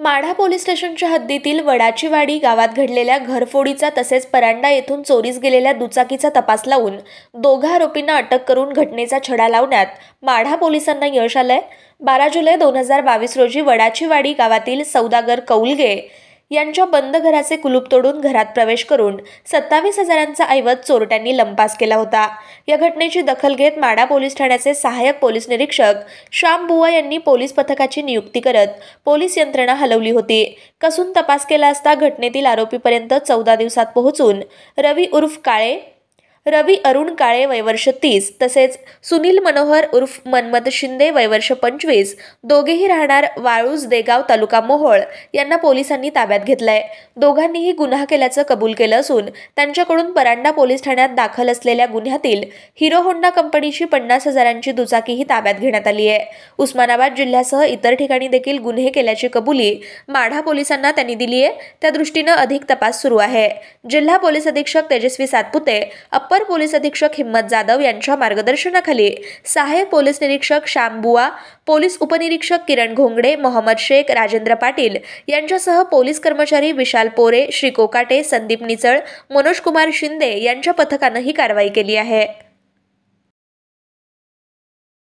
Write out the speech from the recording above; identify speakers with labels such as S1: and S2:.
S1: Madha police स्टेशनच्या हद्दीतील वडाचीवाडी गावात घडलेल्या घरफोडीचा तसेच परांडा येथून चोरीस गेलेल्या दुचाकीचा तपास लावून दोघा आरोपींना अटक करून घटनेचा छडा लावण्यात माढा पोलिसांना यश आलंय बारा जुलै दोन हजार बावीस रोजी वडाचीवाडी गावातील सौदागर कौलगे यांच्या बंद घराचे कुलूप तोडून घरात प्रवेश करून सत्तावीस हजारांचा ऐवज चोरट्यांनी लंपास केला होता या घटनेची दखल घेत माडा पोलीस ठाण्याचे सहाय्यक पोलीस निरीक्षक श्याम बुवा यांनी पोलीस पथकाची नियुक्ती करत पोलीस यंत्रणा हलवली होती कसून तपास केला असता घटनेतील आरोपीपर्यंत चौदा दिवसात पोहोचून रवी उर्फ काळे रवी अरुण काळे वयवर्ष तीस तसेच सुनील मनोहर उर्फ मनमत शिंदे वयवर्ष पंचवीस दोघेही राहणार वाळूज देगाव तालुका मोहोळ यांना पोलिसांनी ताब्यात घेतलंय दोघांनीही गुन्हा केल्याचं कबूल केलं असून त्यांच्याकडून परांडा पोलीस ठाण्यात दाखल असलेल्या गुन्ह्यातील हिरो होंडा कंपनीची पन्नास हजारांची दुचाकीही ताब्यात घेण्यात आली आहे उस्मानाबाद जिल्ह्यासह इतर ठिकाणी देखील गुन्हे केल्याची कबुली माढा पोलिसांना त्यांनी दिली आहे त्या दृष्टीनं अधिक तपास सुरू आहे जिल्हा पोलीस अधीक्षक तेजस्वी सातपुते अपर पोलीस अधीक्षक हिम्मत जाधव यांच्या मार्गदर्शनाखाली सहाय्यक पोलीस निरीक्षक श्यामबुवा पोलीस उपनिरीक्षक किरण घोंगडे मोहम्मद शेख राजेंद्र पाटील यांच्यासह पोलीस कर्मचारी विशाल पोरे श्री कोकाटे संदीप निचळ मनोज कुमार शिंदे यांच्या पथकानं ही कारवाई केली आहे